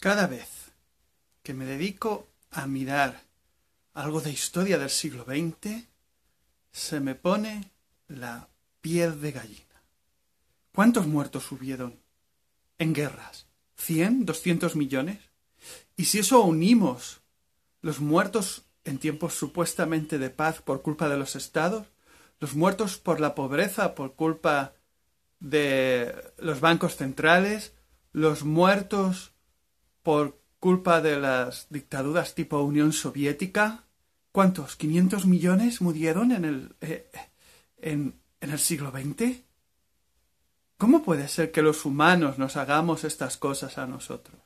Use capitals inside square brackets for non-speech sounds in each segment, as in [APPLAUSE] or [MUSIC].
Cada vez que me dedico a mirar algo de historia del siglo XX, se me pone la piel de gallina. ¿Cuántos muertos hubieron en guerras? ¿Cien? ¿Doscientos millones? Y si eso unimos los muertos en tiempos supuestamente de paz por culpa de los estados, los muertos por la pobreza por culpa de los bancos centrales, los muertos por culpa de las dictaduras tipo Unión Soviética, ¿cuántos? ¿500 millones murieron en el, eh, en, en el siglo XX? ¿Cómo puede ser que los humanos nos hagamos estas cosas a nosotros?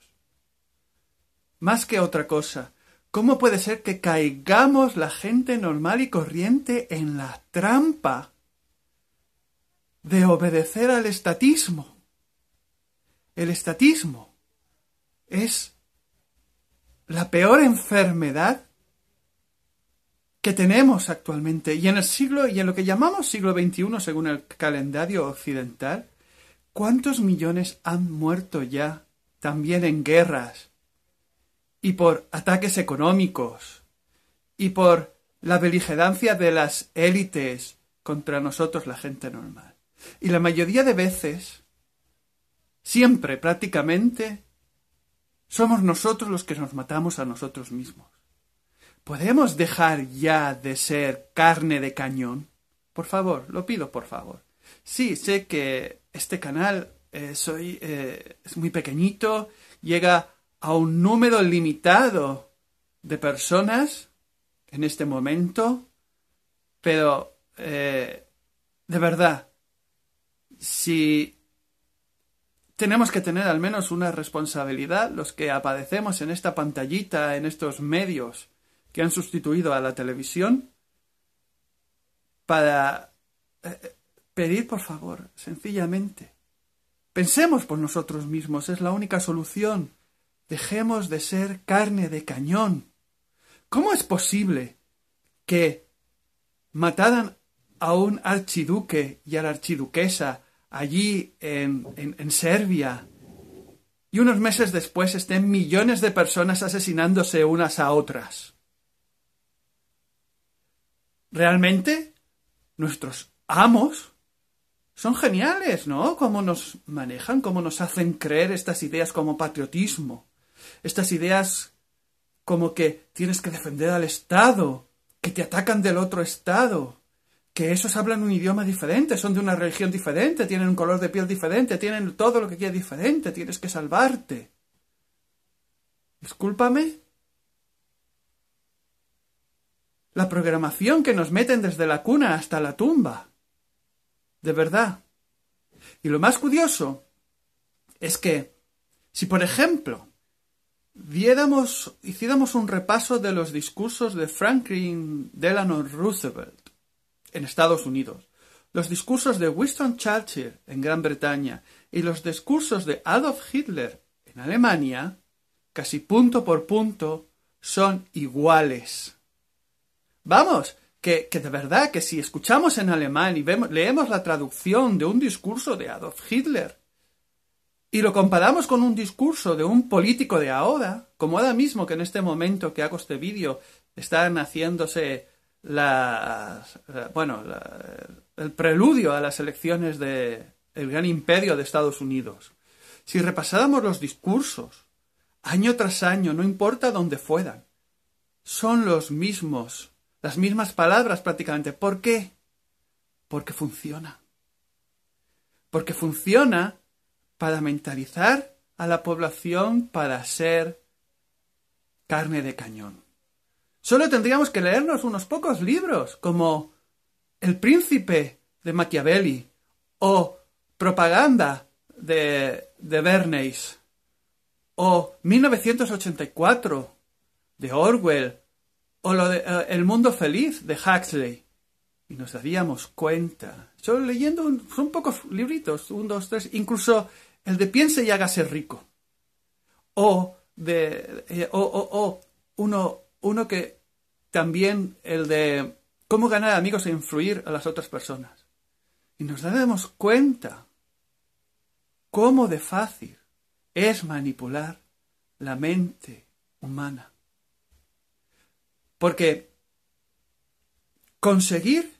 Más que otra cosa, ¿cómo puede ser que caigamos la gente normal y corriente en la trampa de obedecer al estatismo? El estatismo es la peor enfermedad que tenemos actualmente. Y en el siglo, y en lo que llamamos siglo XXI, según el calendario occidental, ¿cuántos millones han muerto ya también en guerras? Y por ataques económicos, y por la beligerancia de las élites contra nosotros, la gente normal. Y la mayoría de veces, siempre prácticamente, somos nosotros los que nos matamos a nosotros mismos. ¿Podemos dejar ya de ser carne de cañón? Por favor, lo pido, por favor. Sí, sé que este canal eh, soy, eh, es muy pequeñito, llega a un número limitado de personas en este momento, pero eh, de verdad, si tenemos que tener al menos una responsabilidad los que aparecemos en esta pantallita, en estos medios que han sustituido a la televisión, para eh, eh, pedir, por favor, sencillamente, pensemos por nosotros mismos, es la única solución. Dejemos de ser carne de cañón. ¿Cómo es posible que mataran a un archiduque y a la archiduquesa allí en, en, Serbia, y unos meses después estén millones de personas asesinándose unas a otras. Realmente, nuestros amos son geniales, ¿no? Cómo nos manejan, cómo nos hacen creer estas ideas como patriotismo, estas ideas como que tienes que defender al Estado, que te atacan del otro Estado que esos hablan un idioma diferente, son de una religión diferente, tienen un color de piel diferente, tienen todo lo que quiera diferente, tienes que salvarte. Discúlpame. La programación que nos meten desde la cuna hasta la tumba. De verdad. Y lo más curioso es que, si por ejemplo, hiciéramos un repaso de los discursos de Franklin Delano Roosevelt, en Estados Unidos. Los discursos de Winston Churchill en Gran Bretaña y los discursos de Adolf Hitler en Alemania, casi punto por punto, son iguales. Vamos, que, que, de verdad que si escuchamos en alemán y vemos, leemos la traducción de un discurso de Adolf Hitler y lo comparamos con un discurso de un político de ahora, como ahora mismo que en este momento que hago este vídeo están haciéndose las, eh, bueno, el preludio a las elecciones del gran imperio de Estados Unidos. Si repasáramos los discursos, año tras año, no importa dónde fueran, son los mismos, las mismas palabras prácticamente. ¿Por qué? Porque funciona. Porque funciona para mentalizar a la población para ser carne de cañón. Solo tendríamos que leernos unos pocos libros, como El Príncipe de Machiavelli o Propaganda de, de Bernays o 1984 de Orwell o lo de, eh, El Mundo Feliz de Huxley. Y nos daríamos cuenta, solo leyendo son pocos libritos, un, dos, tres, incluso el de Piense y hágase rico. O de eh, o, o, o uno uno que también el de cómo ganar amigos e influir a las otras personas. Y nos damos cuenta cómo de fácil es manipular la mente humana. Porque conseguir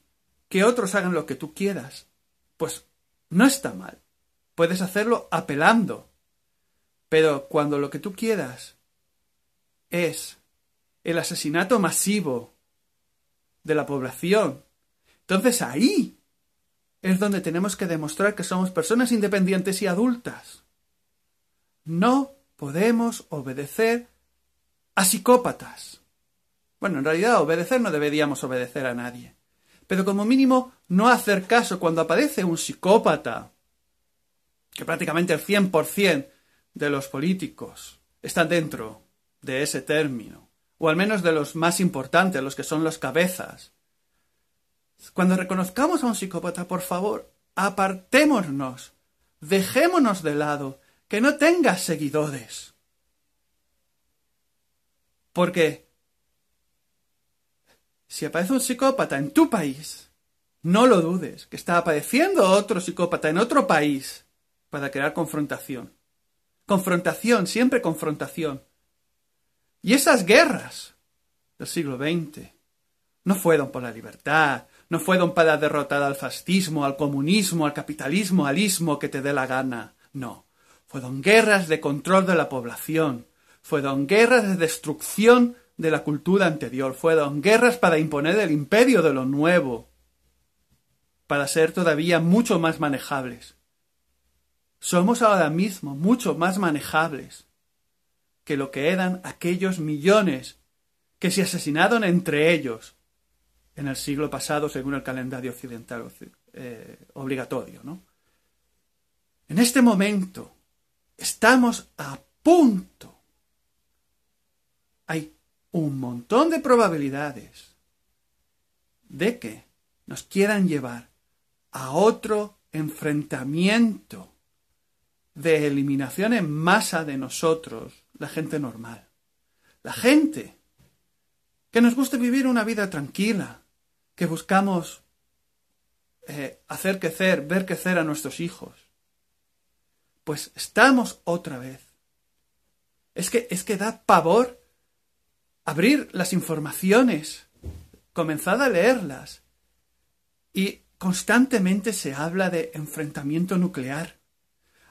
que otros hagan lo que tú quieras, pues no está mal. Puedes hacerlo apelando. Pero cuando lo que tú quieras es el asesinato masivo de la población. Entonces ahí es donde tenemos que demostrar que somos personas independientes y adultas. No podemos obedecer a psicópatas. Bueno, en realidad obedecer no deberíamos obedecer a nadie. Pero como mínimo no hacer caso cuando aparece un psicópata, que prácticamente el 100% de los políticos están dentro de ese término o al menos de los más importantes, los que son los cabezas. Cuando reconozcamos a un psicópata, por favor, apartémonos, dejémonos de lado, que no tenga seguidores. Porque si aparece un psicópata en tu país, no lo dudes, que está apareciendo otro psicópata en otro país para crear confrontación. Confrontación, siempre confrontación. Y esas guerras del siglo XX no fueron por la libertad, no fueron para derrotar al fascismo, al comunismo, al capitalismo, al ismo que te dé la gana. No, fueron guerras de control de la población, fueron guerras de destrucción de la cultura anterior, fueron guerras para imponer el imperio de lo nuevo, para ser todavía mucho más manejables. Somos ahora mismo mucho más manejables que lo que eran aquellos millones que se asesinaron entre ellos en el siglo pasado según el calendario occidental eh, obligatorio. ¿no? En este momento estamos a punto. Hay un montón de probabilidades de que nos quieran llevar a otro enfrentamiento de eliminación en masa de nosotros la gente normal. La gente que nos gusta vivir una vida tranquila, que buscamos eh, hacer crecer, ver crecer a nuestros hijos. Pues estamos otra vez. Es que, es que da pavor abrir las informaciones, comenzar a leerlas. Y constantemente se habla de enfrentamiento nuclear.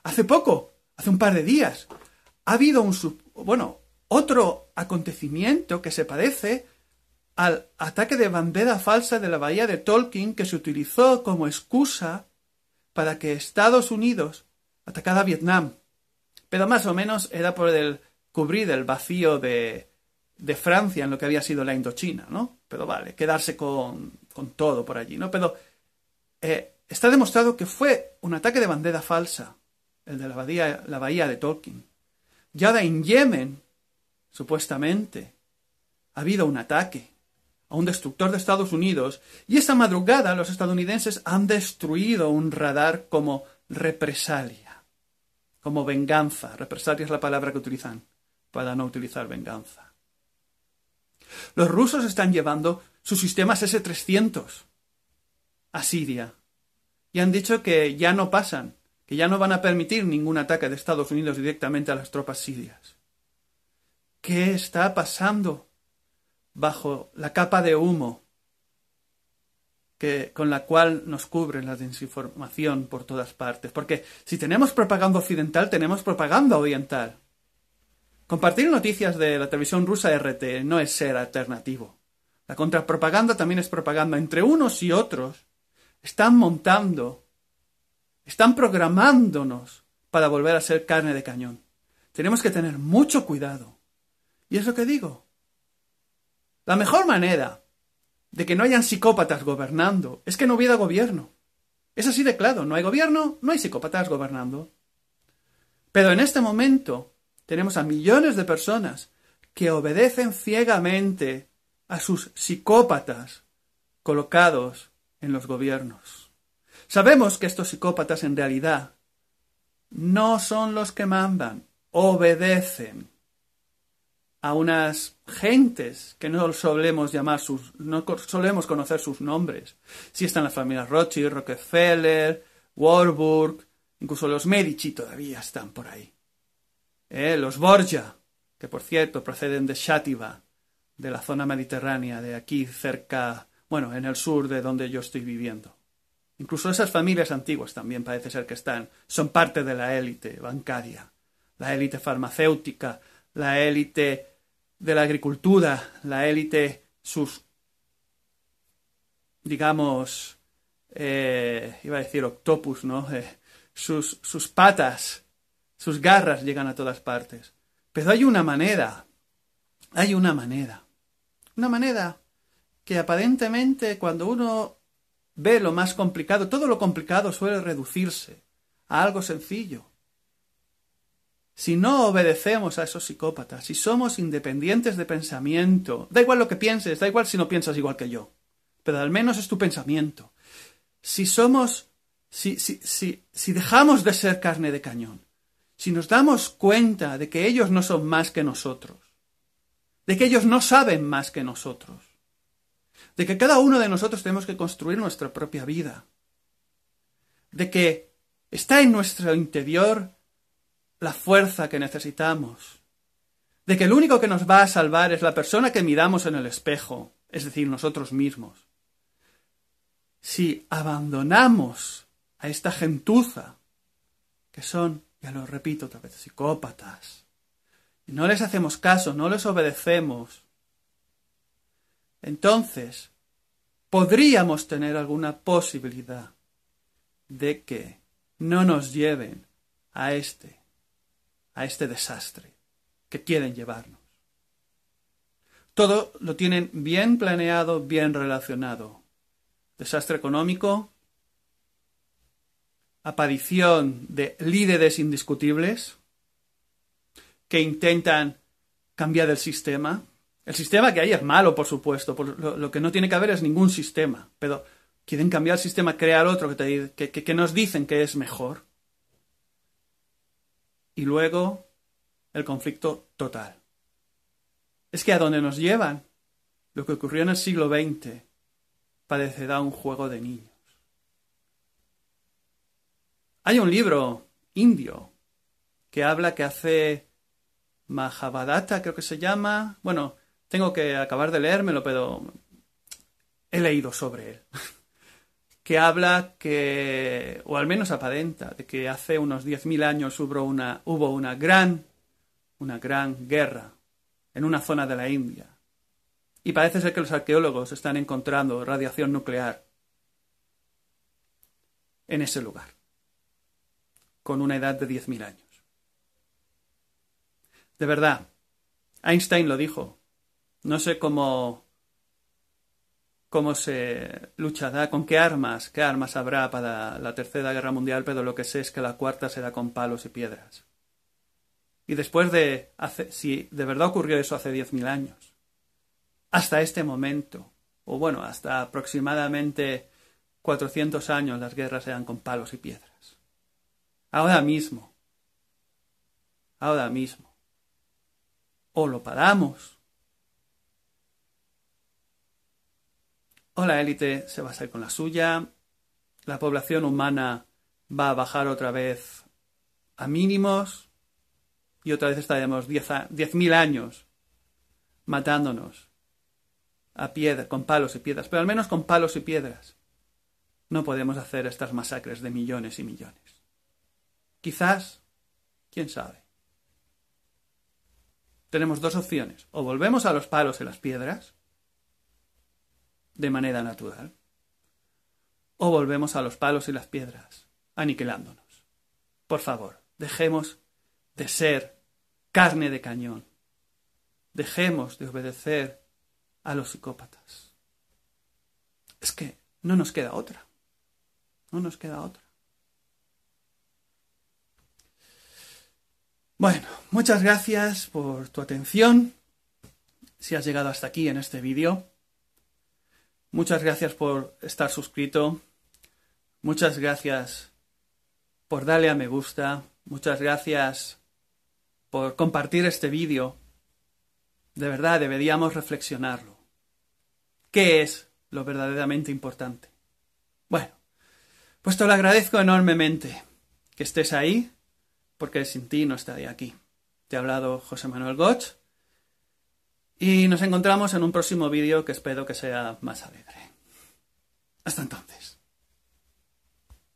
Hace poco, hace un par de días, ha habido un, bueno, otro acontecimiento que se parece al ataque de bandera falsa de la bahía de Tolkien que se utilizó como excusa para que Estados Unidos atacara Vietnam. Pero más o menos era por el cubrir el vacío de, Francia en lo que había sido la Indochina, ¿no? Pero vale, quedarse con, todo por allí, ¿no? Pero eh, está demostrado que fue un ataque de bandera falsa, el de la bahía de Tolkien. Ya en Yemen, supuestamente, ha habido un ataque a un destructor de Estados Unidos y esta madrugada los estadounidenses han destruido un radar como represalia, como venganza. Represalia es la palabra que utilizan para no utilizar venganza. Los rusos están llevando sus sistemas S-300 a Siria y han dicho que ya no pasan y ya no van a permitir ningún ataque de Estados Unidos directamente a las tropas sirias. ¿Qué está pasando bajo la capa de humo que, con la cual nos cubren la desinformación por todas partes? Porque si tenemos propaganda occidental, tenemos propaganda oriental. Compartir noticias de la televisión rusa RT no es ser alternativo. La contrapropaganda también es propaganda entre unos y otros. Están montando están programándonos para volver a ser carne de cañón. Tenemos que tener mucho cuidado. Y es lo que digo. La mejor manera de que no hayan psicópatas gobernando es que no hubiera gobierno. Es así de claro, no hay gobierno, no hay psicópatas gobernando. Pero en este momento tenemos a millones de personas que obedecen ciegamente a sus psicópatas colocados en los gobiernos. Sabemos que estos psicópatas en realidad no son los que mandan, obedecen a unas gentes que no solemos llamar sus, no solemos conocer sus nombres. Sí están las familias Rothschild, Rockefeller, Warburg, incluso los Medici todavía están por ahí. Eh, los Borgia, que por cierto proceden de Shativa, de la zona mediterránea, de aquí cerca, bueno, en el sur de donde yo estoy viviendo. Incluso esas familias antiguas también parece ser que están, son parte de la élite bancaria, la élite farmacéutica, la élite de la agricultura, la élite, sus, digamos, eh, iba a decir octopus, ¿no? [LAUGHS] Eh, sus, sus patas, sus garras llegan a todas partes. Pero hay una manera, hay una manera, una manera que aparentemente cuando uno Ve lo más complicado. Todo lo complicado suele reducirse a algo sencillo. Si no obedecemos a esos psicópatas, si somos independientes de pensamiento, da igual lo que pienses, da igual si no piensas igual que yo, pero al menos es tu pensamiento. Si somos, si, si, si, si dejamos de ser carne de cañón, si nos damos cuenta de que ellos no son más que nosotros, de que ellos no saben más que nosotros, de que cada uno de nosotros tenemos que construir nuestra propia vida, de que está en nuestro interior la fuerza que necesitamos, de que el único que nos va a salvar es la persona que miramos en el espejo, es decir, nosotros mismos. Si abandonamos a esta gentuza, que son, ya lo repito otra vez, psicópatas, y no les hacemos caso, no les obedecemos, entonces podríamos tener alguna posibilidad de que no nos lleven a este, a este desastre que quieren llevarnos. Todo lo tienen bien planeado, bien relacionado. Desastre económico, aparición de líderes indiscutibles que intentan cambiar el sistema, el sistema que hay es malo, por supuesto. lo, que no tiene que haber es ningún sistema. Pero quieren cambiar el sistema, crear otro que, que, nos dicen que es mejor. Y luego el conflicto total. Es que a donde nos llevan, lo que ocurrió en el siglo XX parecerá un juego de niños. Hay un libro indio que habla que hace Mahabharata, creo que se llama. Bueno, tengo que acabar de leérmelo, pero he leído sobre él. [LAUGHS] que habla que, o al menos aparenta, de que hace unos 10.000 años hubo una, hubo una gran, una gran guerra en una zona de la India. Y parece ser que los arqueólogos están encontrando radiación nuclear en ese lugar, con una edad de 10.000 años. De verdad, Einstein lo dijo, no sé cómo se luchará, con qué armas, qué armas habrá para la Tercera Guerra Mundial, pero lo que sé es que la cuarta será con palos y piedras. Y después de si de verdad ocurrió eso hace 10.000 años, hasta este momento, o bueno, hasta aproximadamente 400 años las guerras eran con palos y piedras. Ahora mismo, ahora mismo, o lo paramos, o la élite se va a salir con la suya, la población humana va a bajar otra vez a mínimos y otra vez estaremos 10.000 años matándonos a piedra, con palos y piedras, pero al menos con palos y piedras. No podemos hacer estas masacres de millones y millones. Quizás, quién sabe. Tenemos dos opciones, o volvemos a los palos y las piedras, de manera natural. O volvemos a los palos y las piedras, aniquilándonos. Por favor, dejemos de ser carne de cañón. Dejemos de obedecer a los psicópatas. Es que no nos queda otra. No nos queda otra. Bueno, muchas gracias por tu atención. Si has llegado hasta aquí en este vídeo, Muchas gracias por estar suscrito. Muchas gracias por darle a me gusta. Muchas gracias por compartir este vídeo. De verdad, deberíamos reflexionarlo. ¿Qué es lo verdaderamente importante? Bueno, pues te lo agradezco enormemente que estés ahí, porque sin ti no estaría aquí. Te ha hablado José Manuel Gotch. Y nos encontramos en un próximo vídeo que espero que sea más alegre. Hasta entonces.